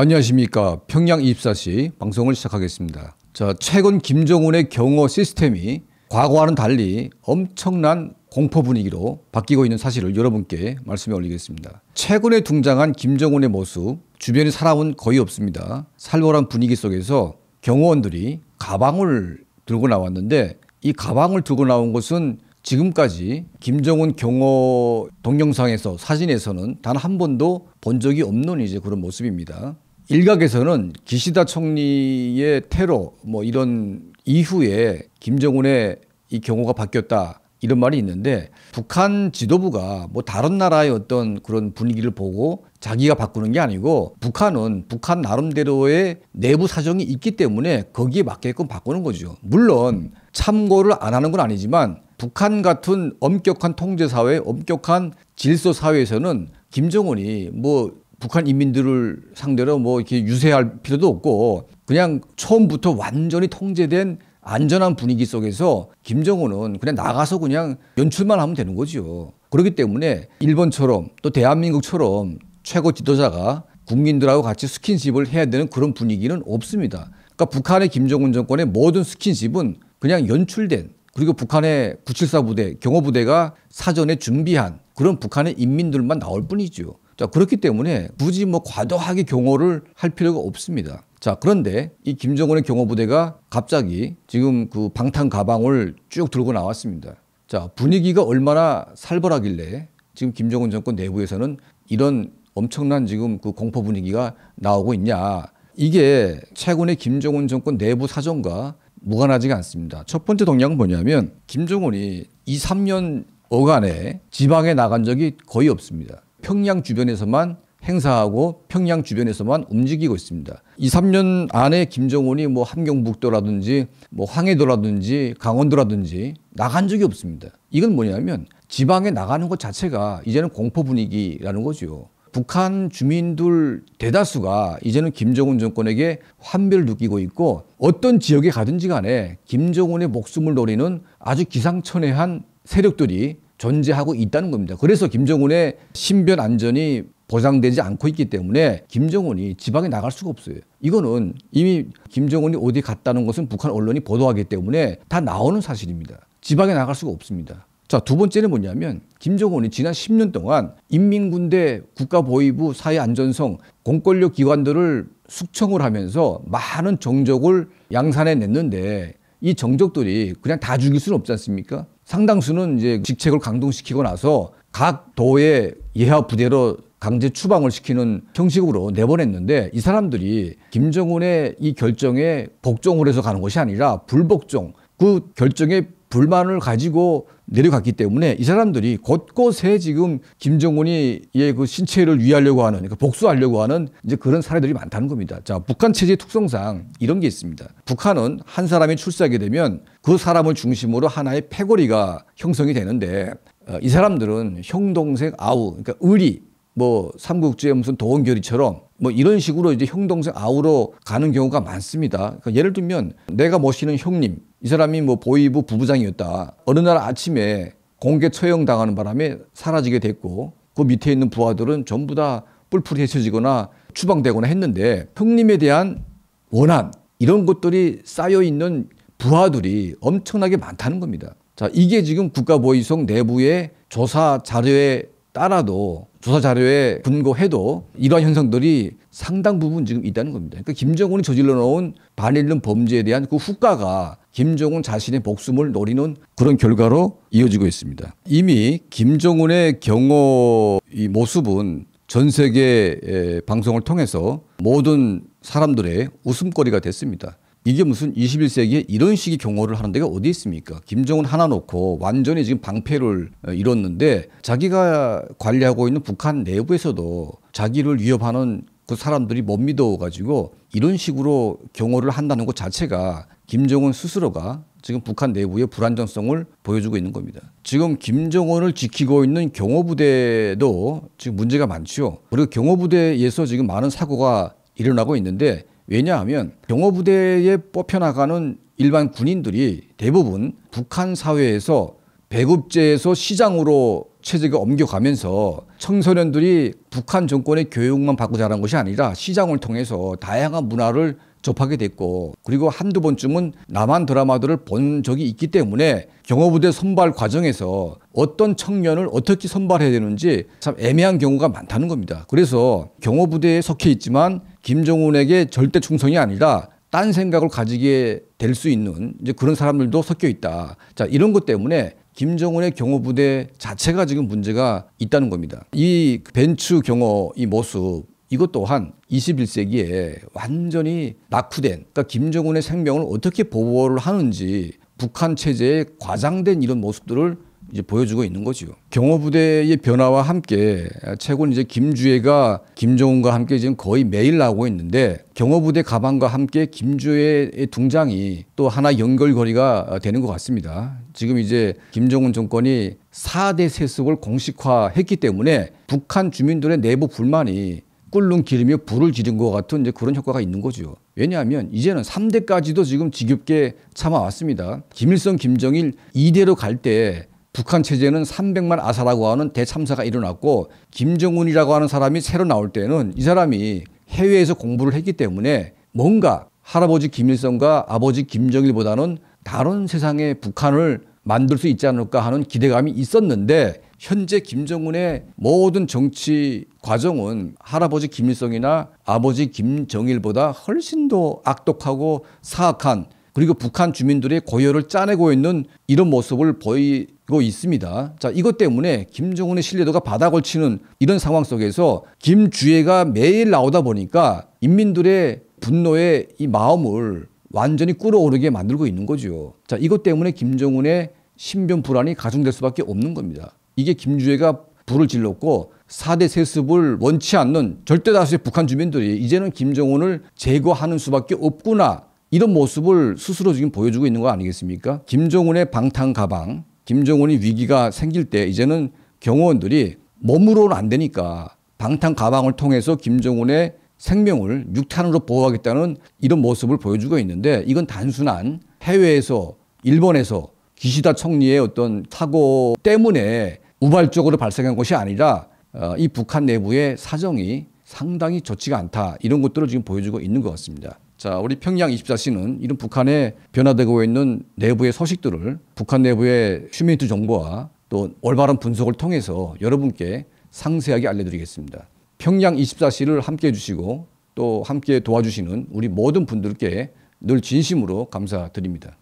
안녕하십니까. 평양 입사시 방송을 시작하겠습니다. 자, 최근 김정은의 경호 시스템이 과거와는 달리 엄청난 공포 분위기로 바뀌고 있는 사실을 여러분께 말씀해 올리겠습니다. 최근에 등장한 김정은의 모습, 주변에 사람은 거의 없습니다. 살벌한 분위기 속에서 경호원들이 가방을 들고 나왔는데 이 가방을 들고 나온 것은 지금까지 김정은 경호 동영상에서 사진에서는 단 한 번도 본 적이 없는 이제 그런 모습입니다. 일각에서는 기시다 총리의 테러 뭐 이런 이후에 김정은의 이 경우가 바뀌었다 이런 말이 있는데 북한 지도부가 뭐 다른 나라의 어떤 그런 분위기를 보고 자기가 바꾸는 게 아니고 북한은 북한 나름대로의 내부 사정이 있기 때문에 거기에 맞게끔 바꾸는 거죠. 물론 참고를 안 하는 건 아니지만 북한 같은 엄격한 통제 사회, 엄격한 질서 사회에서는 김정은이 뭐 북한 인민들을 상대로 뭐 이렇게 유세할 필요도 없고 그냥 처음부터 완전히 통제된 안전한 분위기 속에서 김정은은 그냥 나가서 그냥 연출만 하면 되는 거죠. 그렇기 때문에 일본처럼 또 대한민국처럼 최고 지도자가 국민들하고 같이 스킨십을 해야 되는 그런 분위기는 없습니다. 그러니까 북한의 김정은 정권의 모든 스킨십은 그냥 연출된 그리고 북한의 974 부대, 경호부대가 사전에 준비한 그런 북한의 인민들만 나올 뿐이죠. 자, 그렇기 때문에 굳이 뭐 과도하게 경호를 할 필요가 없습니다. 자, 그런데 이 김정은의 경호부대가 갑자기 지금 그 방탄 가방을 쭉 들고 나왔습니다. 자, 분위기가 얼마나 살벌하길래 지금 김정은 정권 내부에서는 이런 엄청난 지금 그 공포 분위기가 나오고 있냐. 이게 최근에 김정은 정권 내부 사정과 무관하지가 않습니다. 첫 번째 동향은 뭐냐면 김정은이 2, 3년 어간에 지방에 나간 적이 거의 없습니다. 평양 주변에서만 행사하고 평양 주변에서만 움직이고 있습니다. 2, 3년 안에 김정은이 뭐 함경북도라든지 뭐 황해도라든지 강원도라든지 나간 적이 없습니다. 이건 뭐냐면 지방에 나가는 것 자체가 이제는 공포 분위기라는 거죠. 북한 주민들 대다수가 이제는 김정은 정권에게 환멸을 느끼고 있고 어떤 지역에 가든지 간에 김정은의 목숨을 노리는 아주 기상천외한 세력들이 존재하고 있다는 겁니다. 그래서 김정은의 신변 안전이 보장되지 않고 있기 때문에 김정은이 지방에 나갈 수가 없어요. 이거는 이미 김정은이 어디 갔다는 것은 북한 언론이 보도하기 때문에 다 나오는 사실입니다. 지방에 나갈 수가 없습니다. 자, 두 번째는 뭐냐면 김정은이 지난 10년 동안 인민군대 국가보위부 사회안전성 공권력 기관들을 숙청을 하면서 많은 정적을 양산해 냈는데 이 정적들이 그냥 다 죽일 수는 없지 않습니까? 상당수는 이제 직책을 강동시키고 나서 각 도의 예하 부대로 강제 추방을 시키는 형식으로 내보냈는데 이 사람들이 김정은의 이 결정에 복종을 해서 가는 것이 아니라 불복종 그 결정에 불만을 가지고 내려갔기 때문에 이 사람들이 곳곳에 지금 김정은이 그 신체를 위하려고 하는 그러니까 복수하려고 하는 이제 그런 사례들이 많다는 겁니다. 자, 북한 체제 특성상 이런 게 있습니다. 북한은 한 사람이 출세하게 되면 그 사람을 중심으로 하나의 패거리가 형성이 되는데 어, 이 사람들은 형동생 아우 그러니까 의리 뭐 삼국지의 무슨 도원결의처럼 뭐 이런 식으로 이제 형 동생 아우러 가는 경우가 많습니다. 그러니까 예를 들면 내가 모시는 형님 이 사람이 뭐 보위부 부부장이었다. 어느 날 아침에 공개 처형 당하는 바람에 사라지게 됐고 그 밑에 있는 부하들은 전부 다 뿔뿔이 헤쳐지거나 추방되거나 했는데 형님에 대한 원한 이런 것들이 쌓여 있는 부하들이 엄청나게 많다는 겁니다. 자, 이게 지금 국가보위성 내부의 조사 자료에 따라도 조사 자료에 근거해도 이러한 현상들이 상당 부분 지금 있다는 겁니다. 그러니까 김정은이 저질러 놓은 반일륜 범죄에 대한 그 후과가 김정은 자신의 목숨을 노리는 그런 결과로 이어지고 있습니다. 이미 김정은의 경호 이 모습은 전 세계 방송을 통해서 모든 사람들의 웃음거리가 됐습니다. 이게 무슨 21세기에 이런 식의 경호를 하는 데가 어디 있습니까? 김정은 하나 놓고 완전히 지금 방패를 어, 이뤘는데 자기가 관리하고 있는 북한 내부에서도 자기를 위협하는 그 사람들이 못 믿어가지고 이런 식으로 경호를 한다는 것 자체가 김정은 스스로가 지금 북한 내부의 불안정성을 보여주고 있는 겁니다. 지금 김정은을 지키고 있는 경호부대도 지금 문제가 많죠. 그리고 경호부대에서 지금 많은 사고가 일어나고 있는데 왜냐하면 경호부대에 뽑혀나가는 일반 군인들이 대부분 북한 사회에서 배급제에서 시장으로 체제가 옮겨가면서 청소년들이 북한 정권의 교육만 받고 자란 것이 아니라 시장을 통해서 다양한 문화를 접하게 됐고 그리고 한두 번쯤은 남한 드라마들을 본 적이 있기 때문에 경호부대 선발 과정에서 어떤 청년을 어떻게 선발해야 되는지 참 애매한 경우가 많다는 겁니다. 그래서 경호부대에 속해 있지만 김정은에게 절대 충성이 아니라 딴 생각을 가지게 될 수 있는 이제 그런 사람들도 섞여 있다. 자, 이런 것 때문에 김정은의 경호부대 자체가 지금 문제가 있다는 겁니다. 이 벤츠 경호 이 모습 이것 또한 21세기에 완전히 낙후된 그러니까 김정은의 생명을 어떻게 보호를 하는지 북한 체제의 과장된 이런 모습들을 이제 보여주고 있는 거죠. 경호부대의 변화와 함께 최근 이제 김주혜가 김정은과 함께 지금 거의 매일 나오고 있는데 경호부대 가방과 함께 김주혜의 등장이 또 하나 연결거리가 되는 것 같습니다. 지금 이제 김정은 정권이 4대 세습을 공식화했기 때문에 북한 주민들의 내부 불만이 꿀눈 기름에 불을 지른 것 같은 이제 그런 효과가 있는 거죠. 왜냐하면 이제는 3대까지도 지금 지겹게 참아왔습니다. 김일성, 김정일 2대로 갈때 북한 체제는 300만 아사라고 하는 대참사가 일어났고 김정은이라고 하는 사람이 새로 나올 때는 이 사람이 해외에서 공부를 했기 때문에 뭔가 할아버지 김일성과 아버지 김정일보다는 다른 세상의 북한을 만들 수 있지 않을까 하는 기대감이 있었는데 현재 김정은의 모든 정치 과정은 할아버지 김일성이나 아버지 김정일보다 훨씬 더 악독하고 사악한 그리고 북한 주민들의 고열을 짜내고 있는 이런 모습을 보이고 있습니다. 자, 이것 때문에 김정은의 신뢰도가 바닥을 치는 이런 상황 속에서 김주애가 매일 나오다 보니까 인민들의 분노의 이 마음을 완전히 끌어오르게 만들고 있는 거죠. 자, 이것 때문에 김정은의 신변 불안이 가중될 수밖에 없는 겁니다. 이게 김주애가 불을 질렀고 4대 세습을 원치 않는 절대 다수의 북한 주민들이 이제는 김정은을 제거하는 수밖에 없구나 이런 모습을 스스로 지금 보여주고 있는 거 아니겠습니까? 김정은의 방탄 가방, 김정은이 위기가 생길 때 이제는 경호원들이 몸으로는 안 되니까 방탄 가방을 통해서 김정은의 생명을 육탄으로 보호하겠다는 이런 모습을 보여주고 있는데 이건 단순한 해외에서 일본에서 기시다 총리의 어떤 사고 때문에 우발적으로 발생한 것이 아니라 어, 이 북한 내부의 사정이 상당히 좋지가 않다 이런 것들을 지금 보여주고 있는 것 같습니다. 자, 우리 평양 24시는 이런 북한에 변화되고 있는 내부의 소식들을 북한 내부의 휴메이트 정보와 또 올바른 분석을 통해서 여러분께 상세하게 알려드리겠습니다. 평양 24시를 함께 해주시고 또 함께 도와주시는 우리 모든 분들께 늘 진심으로 감사드립니다.